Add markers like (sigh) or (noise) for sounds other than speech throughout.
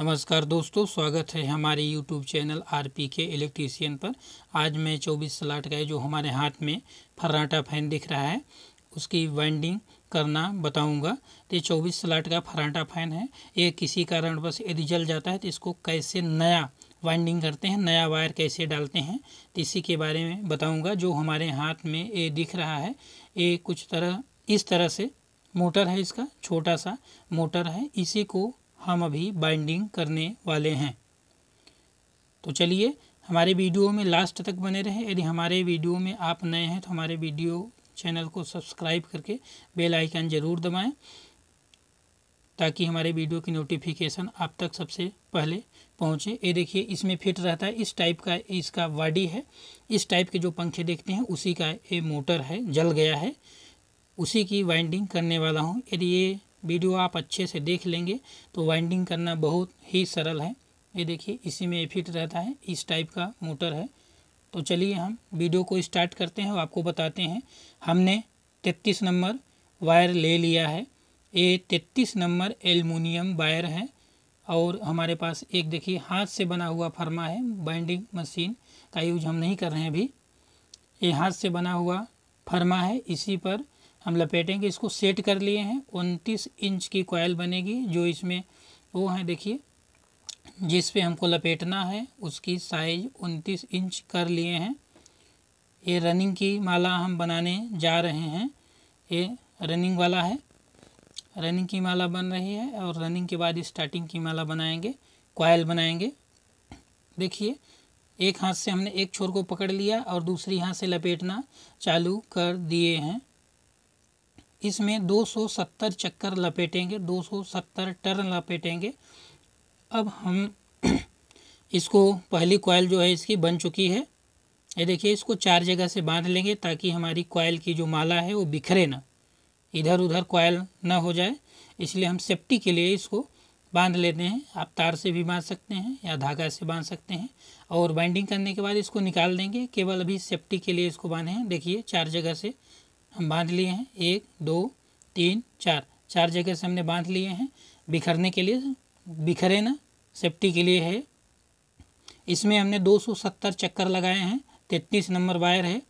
नमस्कार दोस्तों स्वागत है हमारे YouTube channel R P K electrician पर आज मैं चौबीस सलाट का जो हमारे हाथ में फर्राटा फैन दिख रहा है उसकी वाइंडिंग करना बताऊंगा ये चौबीस सलाट का फर्राटा फैन है ये किसी कारणवश यदि जल जाता है तो इसको कैसे नया वाइंडिंग करते हैं नया वायर कैसे डालते हैं तो इसी के बारे में बताऊँगा जो हमारे हाथ में ये दिख रहा है ये कुछ तरह इस तरह से मोटर है इसका छोटा सा मोटर है इसी को हम अभी बाइंडिंग करने वाले हैं तो चलिए हमारे वीडियो में लास्ट तक बने रहे यदि हमारे वीडियो में आप नए हैं तो हमारे वीडियो चैनल को सब्सक्राइब करके बेल आइकन ज़रूर दबाएं ताकि हमारे वीडियो की नोटिफिकेशन आप तक सबसे पहले पहुंचे ये देखिए इसमें फिट रहता है इस टाइप का इसका वाडी है इस टाइप के जो पंखे देखते हैं उसी का ये मोटर है जल गया है उसी की वाइंडिंग करने वाला हूँ यदि ये वीडियो आप अच्छे से देख लेंगे तो वाइंडिंग करना बहुत ही सरल है ये देखिए इसी में फिट रहता है इस टाइप का मोटर है तो चलिए हम वीडियो को स्टार्ट करते हैं और आपको बताते हैं हमने तैतीस नंबर वायर ले लिया है ये तैतीस नंबर एलमिनियम वायर है और हमारे पास एक देखिए हाथ से बना हुआ फर्मा है बाइंडिंग मशीन का यूज हम नहीं कर रहे हैं अभी ये हाथ से बना हुआ फर्मा है इसी पर हम लपेटेंगे इसको सेट कर लिए हैं उनतीस इंच की कोयल बनेगी जो इसमें वो है देखिए जिस पे हमको लपेटना है उसकी साइज उनतीस इंच कर लिए हैं ये रनिंग की माला हम बनाने जा रहे हैं ये रनिंग वाला है रनिंग की माला बन रही है और रनिंग के बाद स्टार्टिंग की माला बनाएंगे कोयल बनाएंगे देखिए एक हाथ से हमने एक छोर को पकड़ लिया और दूसरी हाथ से लपेटना चालू कर दिए हैं इसमें 270 चक्कर लपेटेंगे 270 टर्न लपेटेंगे अब हम (clears throat) इसको पहली कॉयल जो है इसकी बन चुकी है ये देखिए इसको चार जगह से बांध लेंगे ताकि हमारी कॉयल की जो माला है वो बिखरे ना इधर उधर कॉयल ना हो जाए इसलिए हम सेफ्टी के लिए इसको बांध लेते हैं आप तार से भी बांध सकते हैं या धागा से बांध सकते हैं और बाइंडिंग करने के बाद इसको निकाल देंगे केवल अभी सेफ्टी के लिए इसको बांधे हैं देखिए चार जगह से हम बांध लिए हैं एक दो तीन चार चार जगह से हमने बांध लिए हैं बिखरने के लिए बिखरे ना सेफ्टी के लिए है इसमें हमने 270 चक्कर लगाए हैं तैतीस नंबर वायर है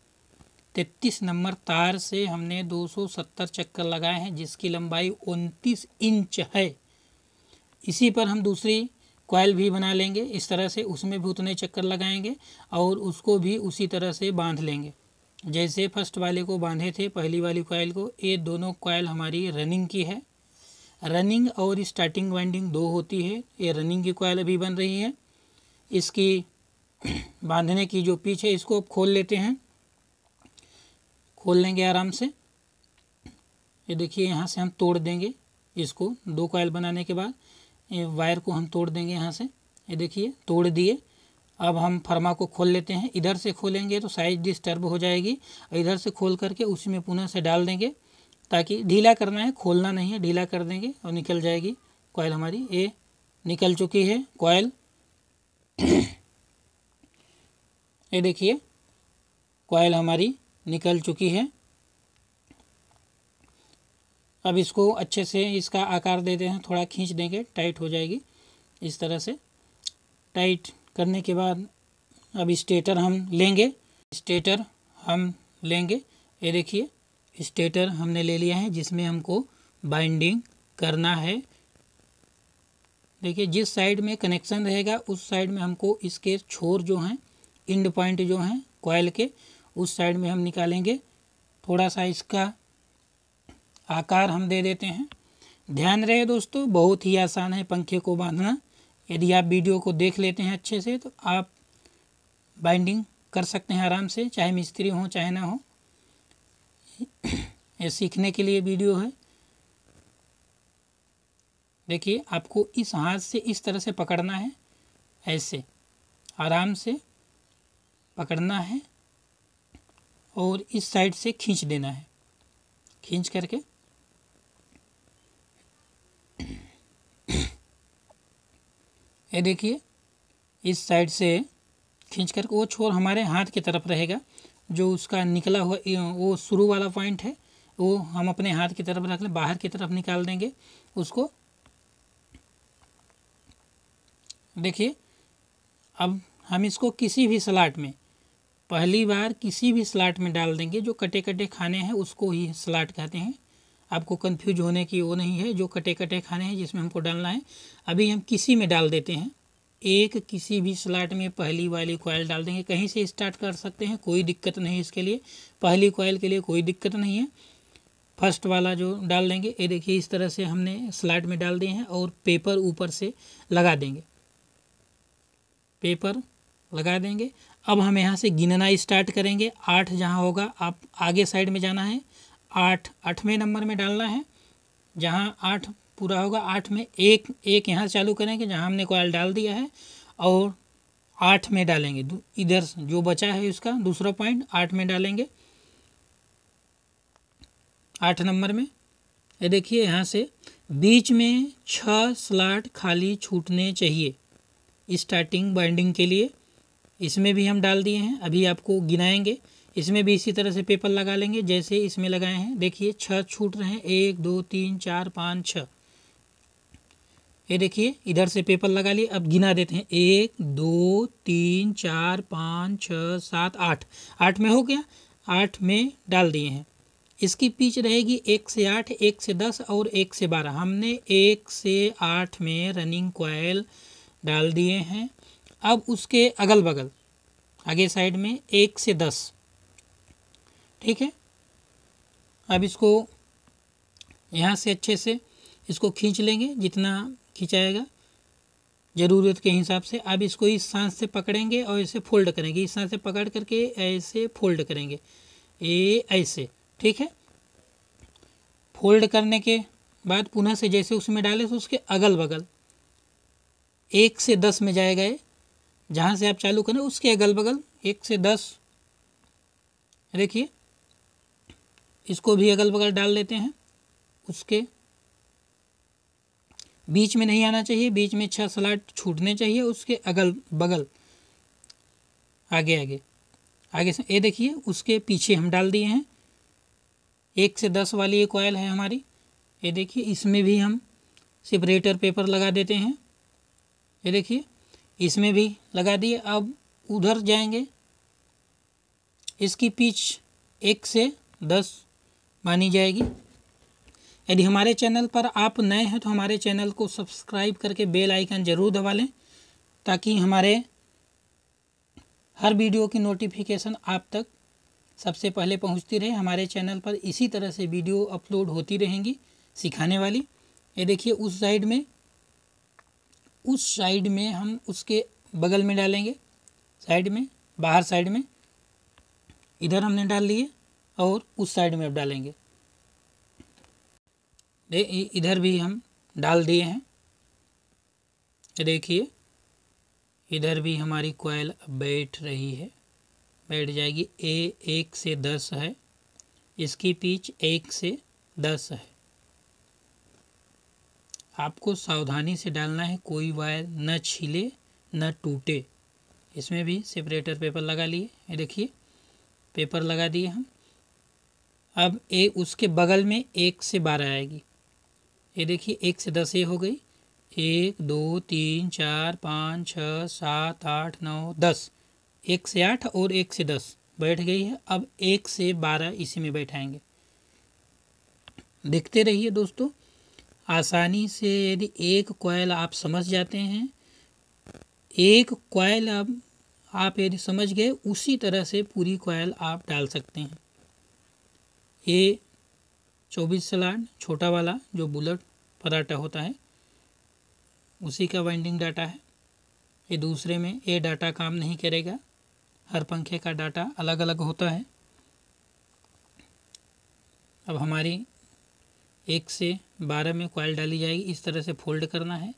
तैतीस नंबर तार से हमने 270 चक्कर लगाए हैं जिसकी लंबाई उनतीस इंच है इसी पर हम दूसरी कॉयल भी बना लेंगे इस तरह से उसमें भी उतने चक्कर लगाएंगे और उसको भी उसी तरह से बांध लेंगे जैसे फर्स्ट वाले को बांधे थे पहली वाली कॉयल को ये दोनों कॉयल हमारी रनिंग की है रनिंग और स्टार्टिंग वाइंडिंग दो होती है ये रनिंग की कॉयल अभी बन रही है इसकी (clears throat) बांधने की जो पीच है इसको आप खोल लेते हैं खोल लेंगे आराम से ये देखिए यहाँ से हम तोड़ देंगे इसको दो कॉयल बनाने के बाद वायर को हम तोड़ देंगे यहाँ से ये देखिए तोड़ दिए अब हम फर्मा को खोल लेते हैं इधर से खोलेंगे तो साइज डिस्टर्ब हो जाएगी और इधर से खोल करके उसी में पुनः से डाल देंगे ताकि ढीला करना है खोलना नहीं है ढीला कर देंगे और निकल जाएगी कॉयल हमारी ये निकल चुकी है कॉयल (clears throat) ये देखिए कॉयल हमारी निकल चुकी है अब इसको अच्छे से इसका आकार दे देते हैं थोड़ा खींच देंगे टाइट हो जाएगी इस तरह से टाइट करने के बाद अब स्टेटर हम लेंगे स्टेटर हम लेंगे ये देखिए स्टेटर हमने ले लिया है जिसमें हमको बाइंडिंग करना है देखिए जिस साइड में कनेक्शन रहेगा उस साइड में हमको इसके छोर जो हैं इंड पॉइंट जो हैं कॉयल के उस साइड में हम निकालेंगे थोड़ा सा इसका आकार हम दे देते हैं ध्यान रहे दोस्तों बहुत ही आसान है पंखे को बांधना यदि आप वीडियो को देख लेते हैं अच्छे से तो आप बाइंडिंग कर सकते हैं आराम से चाहे मिस्त्री हो चाहे ना हो ये सीखने के लिए वीडियो है देखिए आपको इस हाथ से इस तरह से पकड़ना है ऐसे आराम से पकड़ना है और इस साइड से खींच देना है खींच करके ये देखिए इस साइड से खींच कर वो छोर हमारे हाथ की तरफ रहेगा जो उसका निकला हुआ वो शुरू वाला पॉइंट है वो हम अपने हाथ की तरफ रख लें बाहर की तरफ निकाल देंगे उसको देखिए अब हम इसको किसी भी स्लाट में पहली बार किसी भी स्लाट में डाल देंगे जो कटे कटे खाने हैं उसको ही स्लाट कहते हैं आपको कन्फ्यूज होने की वो नहीं है जो कटे कटे खाने हैं जिसमें हमको डालना है अभी हम किसी में डाल देते हैं एक किसी भी स्लाट में पहली वाली कॉयल डाल देंगे कहीं से स्टार्ट कर सकते हैं कोई दिक्कत नहीं इसके लिए पहली कॉयल के लिए कोई दिक्कत नहीं है फर्स्ट वाला जो डाल देंगे ये देखिए इस तरह से हमने स्लाट में डाल दिए हैं और पेपर ऊपर से लगा देंगे पेपर लगा देंगे अब हम यहाँ से गिनना स्टार्ट करेंगे आठ जहाँ होगा आप आगे साइड में जाना है आठ आठवें नंबर में डालना है जहाँ आठ पूरा होगा आठ में एक एक यहाँ चालू करेंगे जहाँ हमने कॉयल डाल दिया है और आठ में डालेंगे इधर जो बचा है उसका दूसरा पॉइंट आठ में डालेंगे आठ नंबर में ये देखिए यहाँ से बीच में छः स्लाट खाली छूटने चाहिए स्टार्टिंग बाइंडिंग के लिए इसमें भी हम डाल दिए हैं अभी आपको गिनाएंगे इसमें भी इसी तरह से पेपर लगा लेंगे जैसे इसमें लगाए हैं देखिए छः छूट रहे हैं एक दो तीन चार पाँच छ ये देखिए इधर से पेपर लगा लिए अब गिना देते हैं एक दो तीन चार पाँच छ सात आठ आठ में हो गया आठ में डाल दिए हैं इसकी पीच रहेगी एक से आठ एक से दस और एक से बारह हमने एक से आठ में रनिंग क्वाइल डाल दिए हैं अब उसके अगल बगल आगे साइड में एक से दस ठीक है अब इसको यहाँ से अच्छे से इसको खींच लेंगे जितना खींचाएगा ज़रूरत के हिसाब से अब इसको इस सांस से पकड़ेंगे और इसे फोल्ड करेंगे इस सांस से पकड़ करके ऐसे फोल्ड करेंगे ए ऐसे ठीक है फोल्ड करने के बाद पुनः से जैसे उसमें डाले तो उसके अगल बगल एक से दस में जाएगा ये जहाँ से आप चालू करें उसके अगल बगल एक से दस देखिए इसको भी अगल बगल डाल देते हैं उसके बीच में नहीं आना चाहिए बीच में छह सलाड छूटने चाहिए उसके अगल बगल आगे आगे आगे से ये देखिए उसके पीछे हम डाल दिए हैं एक से दस वाली एक ऑयल है हमारी ये देखिए इसमें भी हम सेपरेटर पेपर लगा देते हैं ये देखिए इसमें भी लगा दिए अब उधर जाएंगे इसकी पीछ एक से दस मानी जाएगी यदि हमारे चैनल पर आप नए हैं तो हमारे चैनल को सब्सक्राइब करके बेल आइकन ज़रूर दबा लें ताकि हमारे हर वीडियो की नोटिफिकेशन आप तक सबसे पहले पहुंचती रहे हमारे चैनल पर इसी तरह से वीडियो अपलोड होती रहेंगी सिखाने वाली ये देखिए उस साइड में उस साइड में हम उसके बगल में डालेंगे साइड में बाहर साइड में इधर हमने डाल लिए और उस साइड में अब डालेंगे इधर भी हम डाल दिए हैं देखिए इधर भी हमारी कोयल बैठ रही है बैठ जाएगी ए एक से दस है इसकी पीच एक से दस है आपको सावधानी से डालना है कोई वायर न छिले न टूटे इसमें भी सेपरेटर पेपर लगा लिए देखिए पेपर लगा दिए हम अब ए उसके बगल में एक से बारह आएगी ये देखिए एक से दस ए हो गई एक दो तीन चार पाँच छः सात आठ नौ दस एक से आठ और एक से दस बैठ गई है अब एक से बारह इसी में बैठाएंगे देखते रहिए दोस्तों आसानी से यदि एक क्वाइल आप समझ जाते हैं एक क्वाइल अब आप यदि समझ गए उसी तरह से पूरी क्वाइल आप डाल सकते हैं ये चौबीस सलाड छोटा वाला जो बुलेट पराठा होता है उसी का वाइंडिंग डाटा है ये दूसरे में ये डाटा काम नहीं करेगा हर पंखे का डाटा अलग अलग होता है अब हमारी एक से बारह में कॉयल डाली जाएगी इस तरह से फोल्ड करना है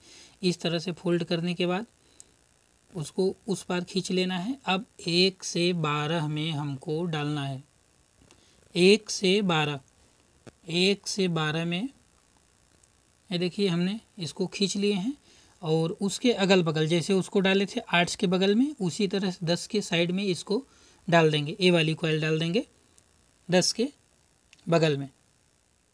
इस तरह से फोल्ड करने के बाद उसको उस पार खींच लेना है अब एक से बारह में हमको डालना है एक से बारह एक से बारह में ये देखिए हमने इसको खींच लिए हैं और उसके अगल बगल जैसे उसको डाले थे आठ के बगल में उसी तरह से दस के साइड में इसको डाल देंगे ए वाली कॉयल डाल देंगे दस के बगल में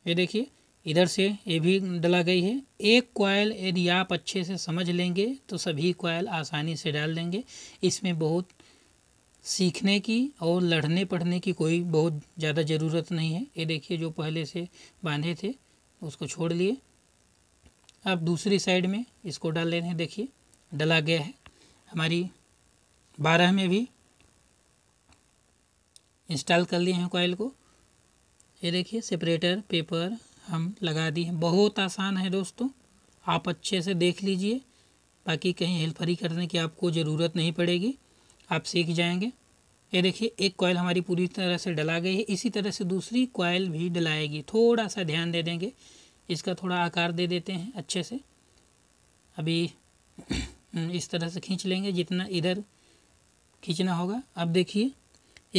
ये देखिए इधर से ये भी डला गई है एक कॉयल यदि आप अच्छे से समझ लेंगे तो सभी कॉयल आसानी से डाल देंगे इसमें बहुत सीखने की और लड़ने पढ़ने की कोई बहुत ज़्यादा ज़रूरत नहीं है ये देखिए जो पहले से बांधे थे उसको छोड़ लिए अब दूसरी साइड में इसको डाल लेने हैं देखिए डला गया है हमारी बारह में भी इंस्टॉल कर लिए हैं कॉयल को ये देखिए सेपरेटर पेपर हम लगा दिए हैं बहुत आसान है दोस्तों आप अच्छे से देख लीजिए बाकी कहीं हेल्परी करने की आपको ज़रूरत नहीं पड़ेगी आप सीख जाएंगे ये देखिए एक कॉयल हमारी पूरी तरह से डला गई है इसी तरह से दूसरी कॉयल भी डलाएगी थोड़ा सा ध्यान दे देंगे इसका थोड़ा आकार दे देते हैं अच्छे से अभी (clears throat) इस तरह से खींच लेंगे जितना इधर खींचना होगा अब देखिए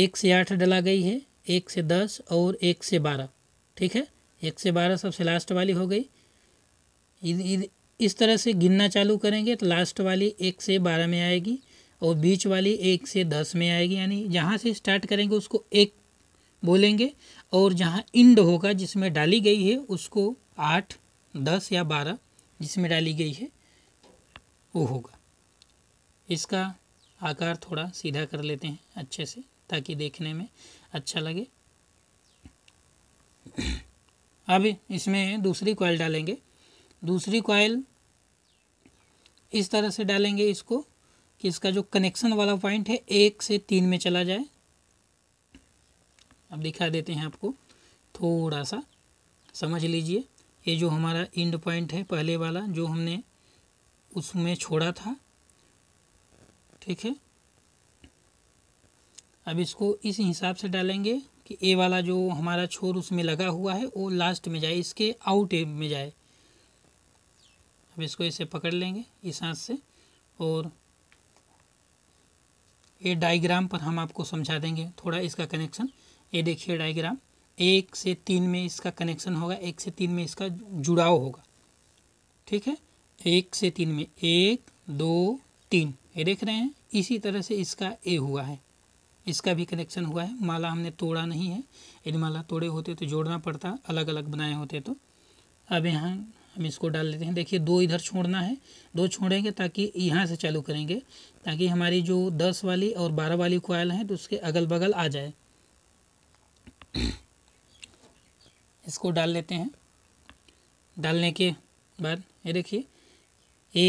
एक से आठ डला गई है एक से दस और एक से बारह ठीक है एक से बारह सबसे लास्ट वाली हो गई इद, इद, इस तरह से गिनना चालू करेंगे तो लास्ट वाली एक से बारह में आएगी और बीच वाली एक से दस में आएगी यानी जहाँ से स्टार्ट करेंगे उसको एक बोलेंगे और जहाँ इंड होगा जिसमें डाली गई है उसको आठ दस या बारह जिसमें डाली गई है वो होगा इसका आकार थोड़ा सीधा कर लेते हैं अच्छे से ताकि देखने में अच्छा लगे अब इसमें दूसरी कॉयल डालेंगे दूसरी कॉयल इस तरह से डालेंगे इसको कि इसका जो कनेक्शन वाला पॉइंट है एक से तीन में चला जाए अब दिखा देते हैं आपको थोड़ा सा समझ लीजिए ये जो हमारा इंड पॉइंट है पहले वाला जो हमने उसमें छोड़ा था ठीक है अब इसको इस हिसाब से डालेंगे कि ए वाला जो हमारा छोर उसमें लगा हुआ है वो लास्ट में जाए इसके आउट में जाए अब इसको इसे पकड़ लेंगे इस हाथ से और ये डायग्राम पर हम आपको समझा देंगे थोड़ा इसका कनेक्शन ये देखिए डायग्राम एक से तीन में इसका कनेक्शन होगा एक से तीन में इसका जुड़ाव होगा ठीक है एक से तीन में एक दो तीन ये देख रहे हैं इसी तरह से इसका ए हुआ है इसका भी कनेक्शन हुआ है माला हमने तोड़ा नहीं है यदि माला तोड़े होते तो जोड़ना पड़ता अलग अलग बनाए होते तो अब यहाँ हम इसको डाल लेते हैं देखिए दो इधर छोड़ना है दो छोड़ेंगे ताकि यहाँ से चालू करेंगे ताकि हमारी जो दस वाली और बारह वाली कोयल हैं तो उसके अगल बगल आ जाए इसको डाल लेते हैं डालने के बाद ये देखिए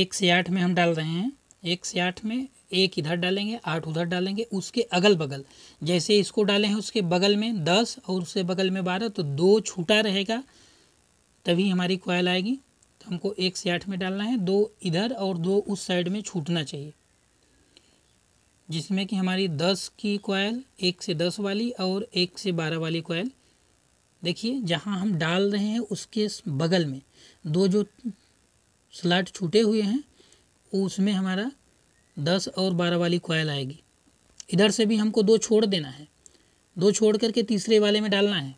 एक से आठ में हम डाल रहे हैं एक से आठ में एक इधर डालेंगे आठ उधर डालेंगे उसके अगल बगल जैसे इसको डाले हैं उसके बगल में दस और उसके बगल में बारह तो दो छूटा रहेगा तभी हमारी कॉयल आएगी तो हमको एक से आठ में डालना है दो इधर और दो उस साइड में छूटना चाहिए जिसमें कि हमारी दस की कोयल एक से दस वाली और एक से बारह वाली कोयल देखिए जहाँ हम डाल रहे हैं उसके बगल में दो जो स्लाट छूटे हुए हैं उसमें हमारा दस और बारह वाली कोयल आएगी इधर से भी हमको दो छोड़ देना है दो छोड़ करके तीसरे वाले में डालना है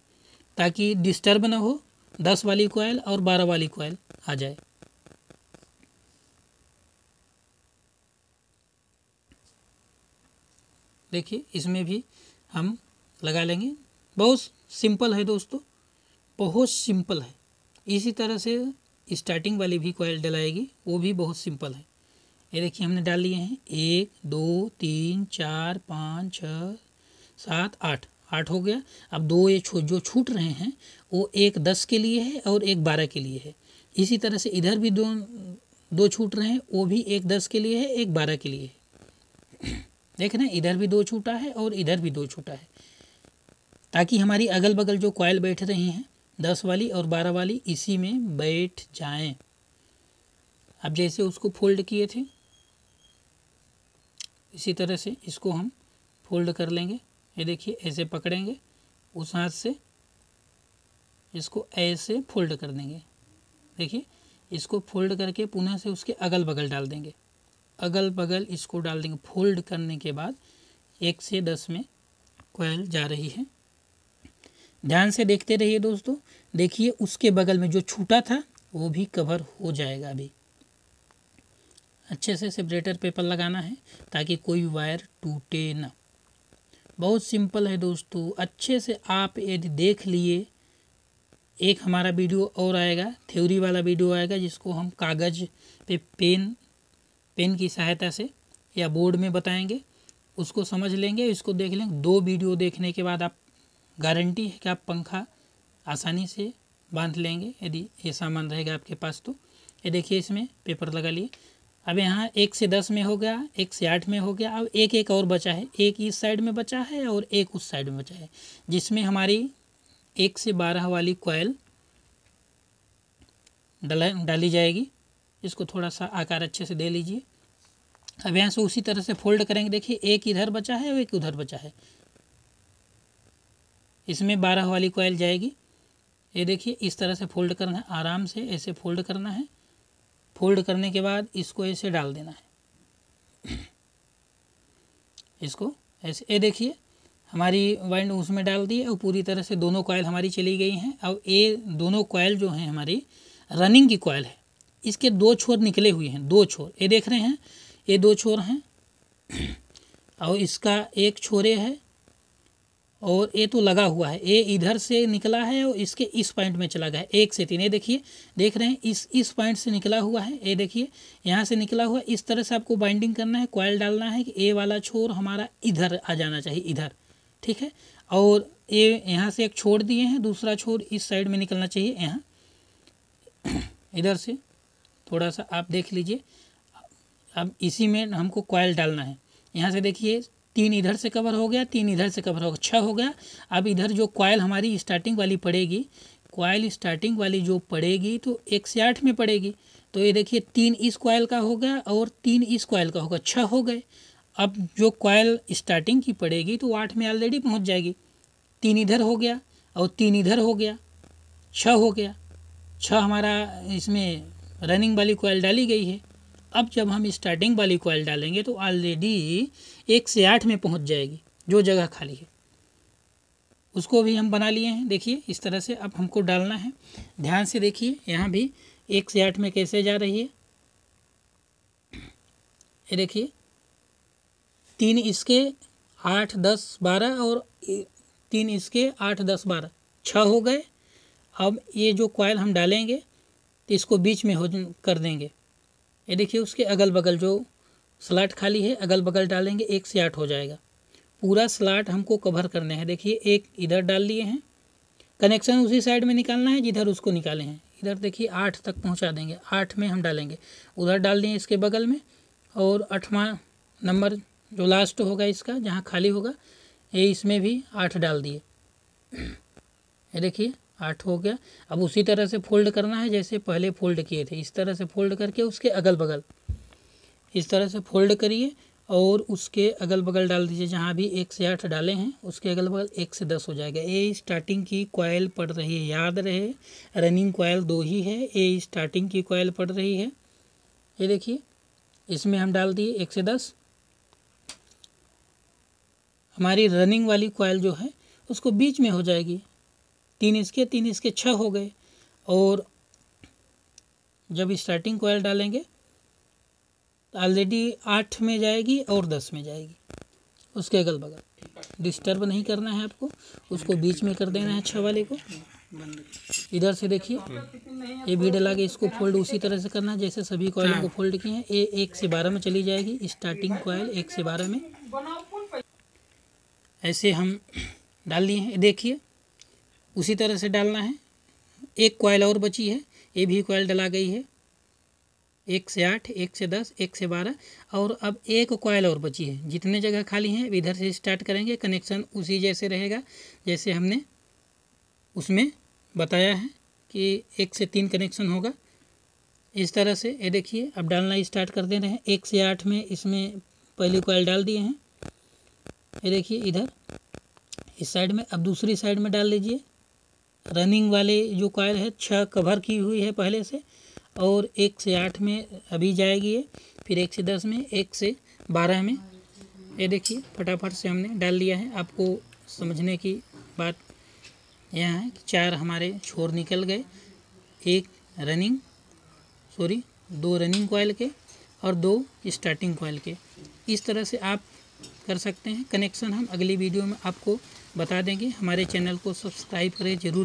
ताकि डिस्टर्ब ना हो दस वाली कोयल और बारह वाली कोयल आ जाए देखिए इसमें भी हम लगा लेंगे बहुत सिंपल है दोस्तों बहुत सिंपल है इसी तरह से स्टार्टिंग वाली भी कोयल डलाएगी वो भी बहुत सिंपल है ये देखिए हमने डाल लिए हैं एक दो तीन चार पाँच छ सात आठ आठ हो गया अब दो ये छो जो छूट रहे हैं वो एक दस के लिए है और एक बारह के लिए है इसी तरह से इधर भी दो दो छूट रहे हैं वो भी एक दस के लिए है एक बारह के लिए है देख रहे हैं इधर भी दो छूटा है और इधर भी दो छूटा है ताकि हमारी अगल बगल जो कॉयल बैठ रही हैं दस वाली और बारह वाली इसी में बैठ जाएं अब जैसे उसको फोल्ड किए थे इसी तरह से इसको हम फोल्ड कर लेंगे ये देखिए ऐसे पकड़ेंगे उस हाथ से इसको ऐसे फोल्ड कर देंगे देखिए इसको फोल्ड करके पुनः से उसके अगल बगल डाल देंगे अगल बगल इसको डाल देंगे फोल्ड करने के बाद एक से दस में कोयल जा रही है ध्यान से देखते रहिए दोस्तों देखिए उसके बगल में जो छूटा था वो भी कवर हो जाएगा अभी अच्छे से सेपरेटर पेपर लगाना है ताकि कोई वायर टूटे ना बहुत सिंपल है दोस्तों अच्छे से आप यदि देख लिए एक हमारा वीडियो और आएगा थ्योरी वाला वीडियो आएगा जिसको हम कागज़ पे पेन पेन की सहायता से या बोर्ड में बताएंगे उसको समझ लेंगे इसको देख लेंगे दो वीडियो देखने के बाद आप गारंटी है कि आप पंखा आसानी से बांध लेंगे यदि ये सामान रहेगा आपके पास तो ये देखिए इसमें पेपर लगा लिए अब यहाँ एक से दस में हो गया एक से आठ में हो गया अब एक एक और बचा है एक इस साइड में बचा है और एक उस साइड में बचा है जिसमें हमारी एक से बारह वाली कोयल डला डाली जाएगी इसको थोड़ा सा आकार अच्छे से दे लीजिए अब यहाँ से उसी तरह से फोल्ड करेंगे देखिए एक इधर बचा है और एक उधर बचा है इसमें बारह वाली कोयल जाएगी ये देखिए इस तरह से फोल्ड करना है आराम से ऐसे फोल्ड करना है फोल्ड करने के बाद इसको ऐसे डाल देना है इसको ऐसे ये देखिए हमारी वाइंड उसमें डाल दी है और पूरी तरह से दोनों कॉयल हमारी चली गई हैं अब ये दोनों कॉयल जो हैं हमारी रनिंग की कॉयल है इसके दो छोर निकले हुए हैं दो छोर ये देख रहे हैं ये दो छोर हैं और इसका एक छोरे है और ये तो लगा हुआ है ये इधर से निकला है और इसके इस पॉइंट में चला गया है एक से तीन ये देखिए देख रहे हैं इस इस पॉइंट से निकला हुआ है ये देखिए यहाँ से निकला हुआ इस तरह से आपको बाइंडिंग करना है कॉयल डालना है कि ए वाला छोर हमारा इधर आ जाना चाहिए इधर ठीक है और ये यह यहाँ से एक छोड़ दिए हैं दूसरा छोर इस साइड में निकलना चाहिए यहाँ (clears throat) इधर से थोड़ा सा आप देख लीजिए अब इसी में हमको कॉयल डालना है यहाँ से देखिए तीन इधर से कवर हो गया तीन इधर से कवर हो गया छः हो गया अब इधर जो कॉयल हमारी स्टार्टिंग वाली पड़ेगी कॉयल स्टार्टिंग वाली जो पड़ेगी तो एक से आठ में पड़ेगी तो ये देखिए तीन इस कॉयल का हो गया और तीन इस कॉयल का होगा छः हो गए अब जो कॉयल स्टार्टिंग की पड़ेगी तो आठ में ऑलरेडी पहुंच जाएगी तीन इधर हो गया और तीन इधर हो गया छः हो गया छः हमारा इसमें रनिंग वाली कॉयल डाली गई है अब जब हम स्टार्टिंग वाली कॉयल डालेंगे तो ऑलरेडी एक से आठ में पहुंच जाएगी जो जगह खाली है उसको भी हम बना लिए हैं देखिए इस तरह से अब हमको डालना है ध्यान से देखिए यहाँ भी एक से आठ में कैसे जा रही है ये देखिए तीन इसके आठ दस बारह और तीन इसके आठ दस बारह छः हो गए अब ये जो कॉयल हम डालेंगे तो इसको बीच में हो कर देंगे ये देखिए उसके अगल बगल जो स्लाट खाली है अगल बगल डालेंगे एक से आठ हो जाएगा पूरा स्लाट हमको कवर करने हैं देखिए एक इधर डाल लिए हैं कनेक्शन उसी साइड में निकालना है जिधर उसको निकाले हैं इधर देखिए आठ तक पहुंचा देंगे आठ में हम डालेंगे उधर डाल दिए इसके बगल में और आठवा नंबर जो लास्ट होगा इसका जहाँ खाली होगा ये इसमें भी आठ डाल दिए ये देखिए आठ हो गया अब उसी तरह से फोल्ड करना है जैसे पहले फोल्ड किए थे इस तरह से फोल्ड करके उसके अगल बगल इस तरह से फोल्ड करिए और उसके अगल बगल डाल दीजिए जहाँ भी एक से आठ डाले हैं उसके अगल बगल एक से दस हो जाएगा ए स्टार्टिंग की कॉयल पड़ रही है याद रहे रनिंग कॉयल दो ही है ए स्टार्टिंग की कॉयल पड़ रही है ये देखिए इसमें हम डाल दिए एक से दस हमारी रनिंग वाली कॉयल जो है उसको बीच में हो जाएगी तीन इसके तीन इसके छः हो गए और जब स्टार्टिंग कोयल डालेंगे तो ऑलरेडी आठ में जाएगी और दस में जाएगी उसके अगल बगल डिस्टर्ब नहीं करना है आपको उसको बीच में कर देना है छः वाले को इधर से देखिए ये भी डला के इसको फोल्ड उसी तरह से करना है जैसे सभी कॉयल को फोल्ड किए हैं ए एक से बारह में चली जाएगी स्टार्टिंग कॉयल एक से बारह में ऐसे हम डाल दिए हैं देखिए उसी तरह से डालना है एक कोयल और बची है ये भी कोयल डला गई है एक से आठ एक से दस एक से बारह और अब एक कॉयल और बची है जितने जगह खाली हैं इधर से स्टार्ट करेंगे कनेक्शन उसी जैसे रहेगा जैसे हमने उसमें बताया है कि एक से तीन कनेक्शन होगा इस तरह से ये देखिए अब डालना स्टार्ट कर दे रहे हैं एक से आठ में इसमें पहली कॉयल डाल दिए हैं ये देखिए इधर इस साइड में अब दूसरी साइड में डाल लीजिए रनिंग वाले जो कॉयल है छः कवर की हुई है पहले से और एक से आठ में अभी जाएगी ये फिर एक से दस में एक से बारह में ये देखिए फटाफट से हमने डाल लिया है आपको समझने की बात यह है कि चार हमारे छोर निकल गए एक रनिंग सॉरी दो रनिंग कोयल के और दो स्टार्टिंग कोयल के इस तरह से आप कर सकते हैं कनेक्शन हम अगली वीडियो में आपको बता देंगे हमारे चैनल को सब्सक्राइब करें जरूर